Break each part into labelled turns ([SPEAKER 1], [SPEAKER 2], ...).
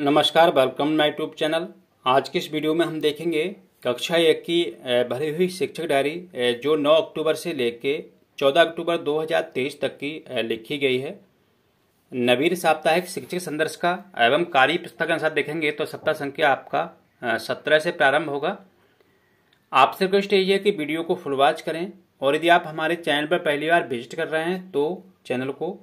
[SPEAKER 1] नमस्कार welcome my YouTube channel आज के इस वीडियो में हम देखेंगे कक्षा एक की भरी हुई शिक्षक डायरी जो 9 अक्टूबर से लेके 14 अक्टूबर 2023 तक की लिखी गई है नवीन साप्ताहिक शिक्षक संदर्श का एवं कार्य पुस्तक के अनुसार देखेंगे तो सप्ताह संख्या आपका सत्रह से प्रारंभ होगा आपसे रिक्वेस्ट यही है कि वीडियो को फुल वॉच करें और यदि आप हमारे चैनल पर पहली बार विजिट कर रहे हैं तो चैनल को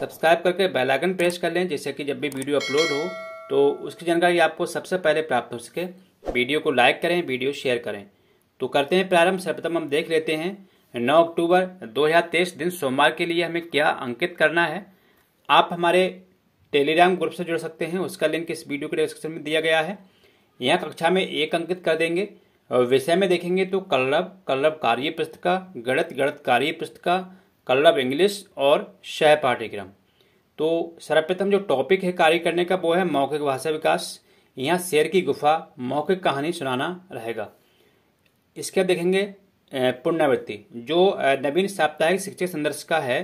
[SPEAKER 1] सब्सक्राइब करके बेल आइकन प्रेस कर लें जिससे कि जब भी वीडियो अपलोड हो तो उसकी जानकारी आपको सबसे पहले प्राप्त हो सके वीडियो को लाइक करें वीडियो शेयर करें तो करते हैं प्रारंभ सर्वप्रथम हम देख लेते हैं 9 अक्टूबर 2023 दिन सोमवार के लिए हमें क्या अंकित करना है आप हमारे टेलीग्राम ग्रुप से जुड़ सकते हैं उसका लिंक इस वीडियो के डिस्क्रिप्शन में दिया गया है यहाँ कक्षा में एक अंकित कर देंगे और विषय में देखेंगे तो कल्लभ कल्लभ कार्य पुस्तिका गणित गणित कार्य पुस्तिका कल्लभ इंग्लिश और शह पाठ्यक्रम तो सर्वप्रथम जो टॉपिक है कार्य करने का वो है मौखिक भाषा विकास यहाँ शेर की गुफा मौखिक कहानी सुनाना रहेगा इसके बाद देखेंगे पुनरावृत्ति जो नवीन साप्ताहिक शिक्षक संदर्श का है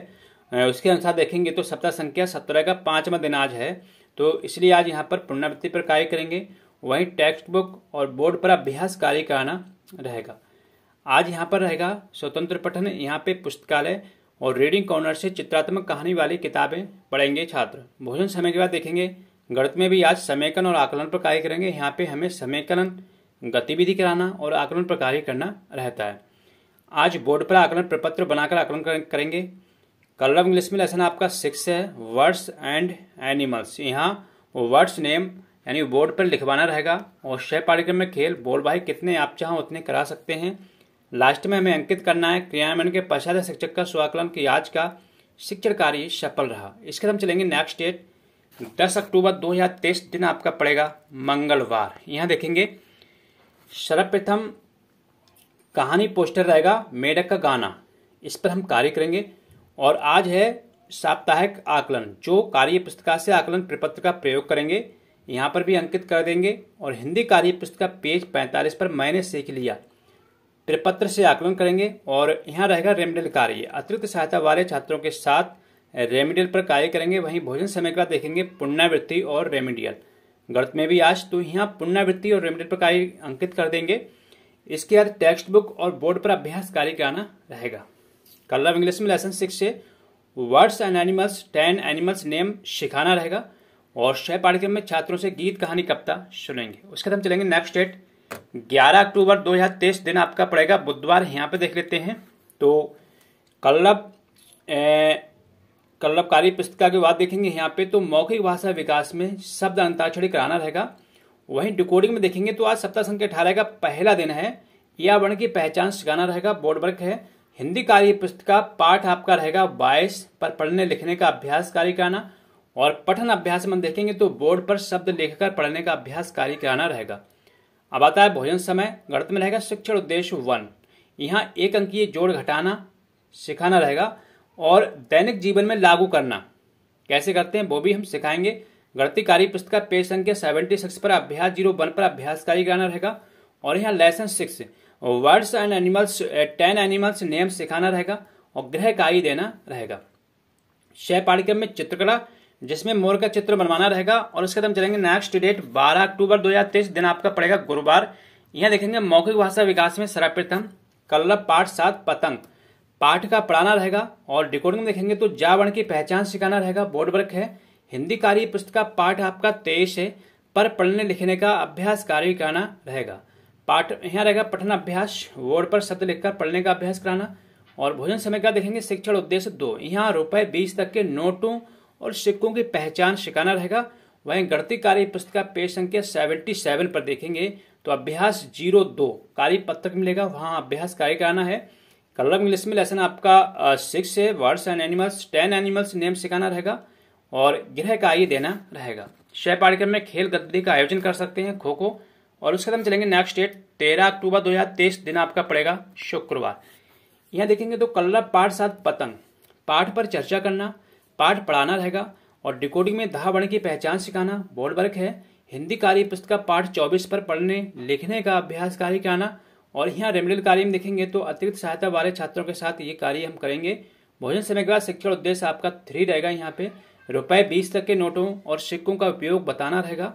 [SPEAKER 1] उसके अनुसार देखेंगे तो सप्ताह संख्या सत्रह का पांचवा दिन आज है तो इसलिए आज यहाँ पर पुनरावृत्ति पर कार्य करेंगे वहीं टेक्स्ट बुक और बोर्ड पर अभ्यास कार्य कराना रहेगा आज यहाँ पर रहेगा स्वतंत्र पठन यहाँ पे पुस्तकालय और रीडिंग कॉर्नर से चित्रात्मक कहानी वाली किताबें पढ़ेंगे छात्र भोजन समय के बाद देखेंगे गणित में भी आज समयकन और आकलन पर कार्य करेंगे यहाँ पे हमें समेकलन गतिविधि कराना और आकलन पर कार्य करना रहता है आज बोर्ड पर आकलन प्रपत्र बनाकर आकलन करेंगे कलर ऑफ इंग्लिश में लेसन आपका सिक्स है वर्ड्स एंड एनिमल्स यहाँ वर्ड्स नेम यानी बोर्ड पर लिखवाना रहेगा और शय पाठ्यक्रम में खेल बोल भाई कितने आप चाहो उतने करा सकते हैं लास्ट में हमें अंकित करना है क्रियान्वयन के पश्चात शिक्षक का स्वाकलन की आज का शिक्षण कार्य सफल रहा इसके हम चलेंगे नेक्स्ट डेट दस अक्टूबर दो हजार तेईस दिन आपका पड़ेगा मंगलवार यहाँ देखेंगे सर्वप्रथम कहानी पोस्टर रहेगा मेढक का गाना इस पर हम कार्य करेंगे और आज है साप्ताहिक आकलन जो कार्य पुस्तिका से आकलन प्रपत्र का प्रयोग करेंगे यहाँ पर भी अंकित कर देंगे और हिंदी कार्य पुस्तक पेज पैंतालीस पर मैंने सीख लिया प्रपत्र से आकलन करेंगे और यहाँ रहेगा रेमेडियल कार्य अतिरिक्त सहायता वाले छात्रों के साथ रेमेडियल पर कार्य करेंगे वहीं भोजन समय के बाद देखेंगे पुण्यवृत्ति और रेमेडियल गणित में भी आज तो यहाँ पुण्यवृत्ति और रेमेडियल पर कार्य अंकित कर देंगे इसके बाद टेक्स्ट बुक और बोर्ड पर अभ्यास कार्य कराना रहेगा कल ऑफ इंग्लिश में लेसन सिक्स से words and animals ten animals name सिखाना रहेगा और छह पाठ्यक्रम में छात्रों से गीत कहानी कविता सुनेंगे उसके बाद हम चलेंगे नेक्स्ट डेट 11 अक्टूबर 2023 दिन आपका पड़ेगा बुधवार यहाँ पे देख लेते हैं तो कल्लभ कल्लभकारी पुस्तिका के बाद देखेंगे यहाँ पे तो मौखिक भाषा विकास में शब्द अंताक्षरी कराना रहेगा वहीं डिकोडिंग में देखेंगे तो आज सप्ताह संख्या अठारह का पहला दिन है यह वर्ण की पहचान सिखाना रहेगा बोर्ड वर्क है हिंदी कार्य पुस्तिका पाठ आपका रहेगा बाईस पर पढ़ने लिखने का अभ्यास कार्य कराना और पठन अभ्यास में देखेंगे तो बोर्ड पर शब्द लिखकर पढ़ने का अभ्यास कार्य कराना रहेगा अब आता है भोजन समय गणित में रहेगा शिक्षण उद्देश्य वन यहाँ एक अंकीय जोड़ घटाना सिखाना रहेगा और दैनिक जीवन में लागू करना कैसे करते हैं वो भी हम सिखाएंगे गणती कार्य पुस्तक पेज संख्या सेवेंटी सिक्स पर अभ्यास जीरो वन पर अभ्यास कार्य कराना रहेगा और यहाँ lesson six words and animals ten animals name सिखाना रहेगा और गृह कार्य देना रहेगा छह पाठ्यक्रम में चित्रकला जिसमें मोर का चित्र बनवाना रहेगा और उसके बाद हम चलेंगे नेक्स्ट डेट 12 अक्टूबर 2023 दिन आपका पड़ेगा गुरुवार यहाँ देखेंगे मौखिक भाषा विकास में सर्वप्रथम कल्ला पाठ सात पतंग पाठ का पढ़ाना रहेगा और डिकोडिंग देखेंगे तो जावर्ण की पहचान सिखाना रहेगा बोर्ड वर्क है हिंदी कार्य पुस्तक का पाठ आपका तेईस है पर पढ़ने लिखने का अभ्यास कार्य कराना रहेगा पाठ यहाँ रहेगा पठन अभ्यास बोर्ड पर शब्द लिखकर पढ़ने का अभ्यास कराना और भोजन समय का देखेंगे शिक्षण उद्देश्य दो यहाँ रुपए बीस तक के नोटों और सिक्कों की पहचान सिखाना रहेगा वहीं गणती कार्य पुस्तिका पेज संख्या सेवेंटी सेवन पर देखेंगे तो अभ्यास जीरो दो कार्य पत्रक मिलेगा वहाँ अभ्यास कार्य कराना है कलर इंग्लिश में लेसन आपका सिक्स है words and animals ten animals name सिखाना रहेगा और गृह का देना रहेगा शय पाठ्यक्रम में खेल गतिविधि का आयोजन कर सकते हैं खो खो और उसके बाद हम चलेंगे नेक्स्ट डेट तेरह अक्टूबर दो हजार तेईस दिन आपका पड़ेगा शुक्रवार यहाँ देखेंगे तो कलर पाठ साथ पतंग पाठ पर चर्चा करना पाठ पढ़ाना रहेगा और डिकोडिंग में दहा वर्ण की पहचान सिखाना बोर्ड वर्क है हिंदी कार्य पुस्तक का पाठ चौबीस पर पढ़ने लिखने का अभ्यास कार्य कराना और यहाँ रेमिडल कार्य में देखेंगे तो अतिरिक्त सहायता वाले छात्रों के साथ ये कार्य हम करेंगे भोजन समय के बाद शिक्षण उद्देश्य आपका थ्री रहेगा यहाँ पे रुपए बीस तक के नोटों और सिक्कों का उपयोग बताना रहेगा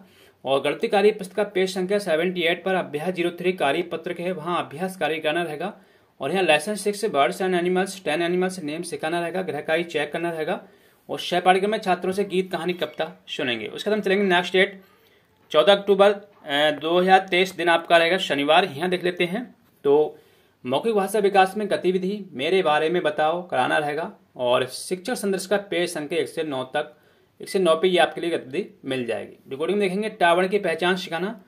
[SPEAKER 1] और गणती कार्य पुस्तक का पेज संख्या सेवेंटी एट पर अभ्यास जीरो थ्री कार्य पत्र है वहाँ अभ्यास कार्य करना रहेगा और यहाँ license six birds and animals ten animals name सिखाना रहेगा कार्य चेक करना रहेगा और शह पाठ्यक्रम में छात्रों से गीत कहानी कविता सुनेंगे उसके बाद हम चलेंगे नेक्स्ट डेट चौदह अक्टूबर दो हज़ार तेईस दिन आपका रहेगा शनिवार यहाँ देख लेते हैं तो मौखिक भाषा विकास में गतिविधि मेरे बारे में बताओ कराना रहेगा और शिक्षक संदर्श का पेज संख्या एक से नौ तक एक से नौ पे ये आपके लिए गतिविधि मिल जाएगी रिकॉर्डिंग में देखेंगे टावर की पहचान सिखाना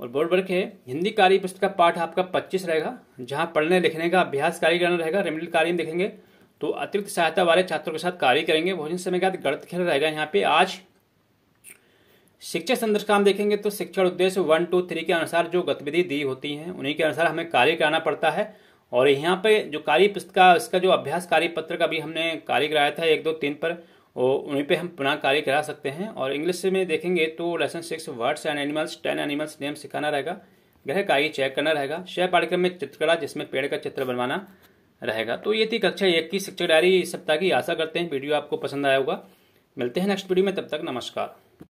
[SPEAKER 1] और बोर्ड वर्क है हिंदी कार्य पुस्तक का पाठ आपका पच्चीस रहेगा जहां पढ़ने लिखने का अभ्यास कार्य करना रहेगा रेमिडल कार्य में देखेंगे तो अतिरिक्त सहायता वाले छात्रों के साथ कार्य करेंगे भोजन समय का गणित खेल रहेगा यहाँ पे आज शिक्षा संदर्श काम देखेंगे तो शिक्षण उद्देश्य वन टू थ्री के अनुसार जो गतिविधि दी होती हैं उन्हीं के अनुसार हमें कार्य कराना पड़ता है और यहाँ पे जो कार्य पुस्तिका इसका जो अभ्यास कार्य पत्र का भी हमने कार्य कराया था एक दो तीन पर और उन्हीं पे हम पुनः कार्य करा सकते हैं और इंग्लिश में देखेंगे तो lesson six words and animals ten animals name सिखाना रहेगा गृह कार्य चेक करना रहेगा शय पाठ्यक्रम में चित्रकला जिसमें पेड़ का चित्र बनवाना रहेगा तो ये थी कक्षा एक की शिक्षक डायरी सप्ताह की आशा करते हैं वीडियो आपको पसंद आया होगा मिलते हैं नेक्स्ट वीडियो में तब तक नमस्कार